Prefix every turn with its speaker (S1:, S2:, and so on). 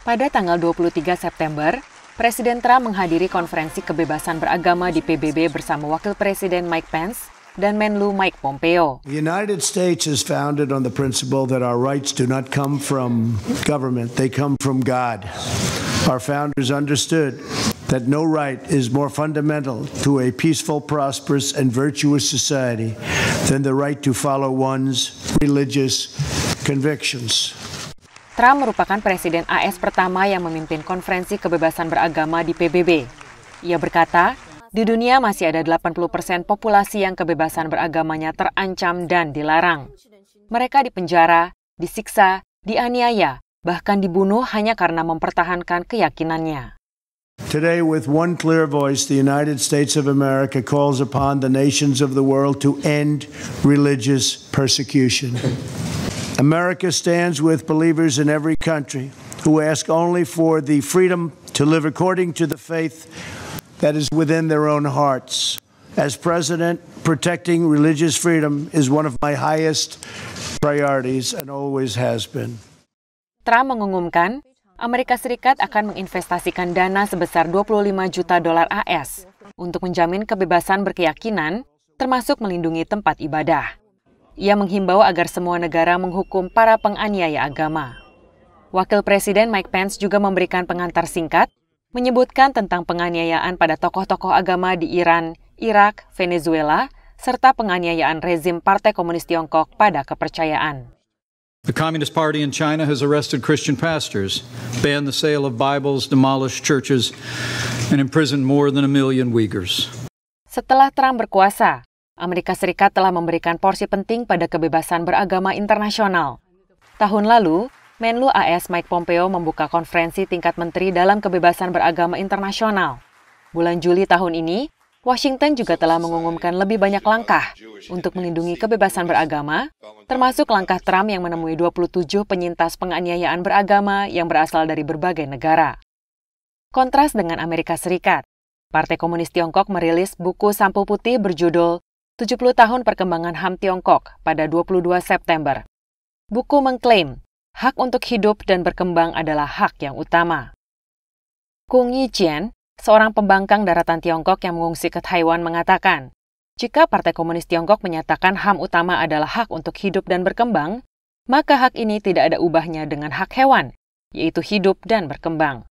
S1: Pada tanggal 23 September, Presiden Trump menghadiri konferensi kebebasan beragama di PBB bersama Wakil Presiden Mike Pence dan Menlu Mike Pompeo.
S2: The United States is founded on the principle that our rights do not come from government, they come from God. Our founders understood that no right is more fundamental to a peaceful, prosperous, and virtuous society than the right to follow one's religious convictions.
S1: Trump merupakan presiden AS pertama yang memimpin konferensi kebebasan beragama di PBB. Ia berkata, di dunia masih ada 80 persen populasi yang kebebasan beragamanya terancam dan dilarang. Mereka dipenjara, disiksa, dianiaya, bahkan dibunuh hanya karena mempertahankan keyakinannya.
S2: Today, with one clear voice, the United States of America calls upon the nations of the world to end religious persecution. America stands with believers in every country who ask only for the freedom to live according to the faith that is within their own hearts. As president, protecting religious freedom is one of my highest priorities and always has been.
S1: Trump mengumumkan Amerika Serikat akan menginvestasikan dana sebesar 25 juta dolar AS untuk menjamin kebebasan berkeyakinan, termasuk melindungi tempat ibadah. Ia menghimbau agar semua negara menghukum para penganiaya agama. Wakil Presiden Mike Pence juga memberikan pengantar singkat, menyebutkan tentang penganiayaan pada tokoh-tokoh agama di Iran, Irak, Venezuela, serta penganiayaan rezim Partai Komunis Tiongkok pada kepercayaan. The Communist Party in China has arrested Christian pastors, banned the sale of Bibles, demolished churches, and imprisoned more than a million Uyghurs. Setelah Trump berkuasa, Amerika Serikat telah memberikan porsi penting pada kebebasan beragama internasional. Tahun lalu, Menlu AS Mike Pompeo membuka konferensi tingkat menteri dalam kebebasan beragama internasional. Bulan Juli tahun ini, Washington juga telah mengumumkan lebih banyak langkah untuk melindungi kebebasan beragama, termasuk langkah Trump yang menemui 27 penyintas penganiayaan beragama yang berasal dari berbagai negara. Kontras dengan Amerika Serikat, Partai Komunis Tiongkok merilis buku sampo putih berjudul 70 tahun perkembangan HAM Tiongkok pada 22 September. Buku mengklaim hak untuk hidup dan berkembang adalah hak yang utama. Kung Yi Jian, seorang pembangkang daratan Tiongkok yang mengungsi ke Taiwan mengatakan, jika Partai Komunis Tiongkok menyatakan HAM utama adalah hak untuk hidup dan berkembang, maka hak ini tidak ada ubahnya dengan hak hewan, yaitu hidup dan berkembang.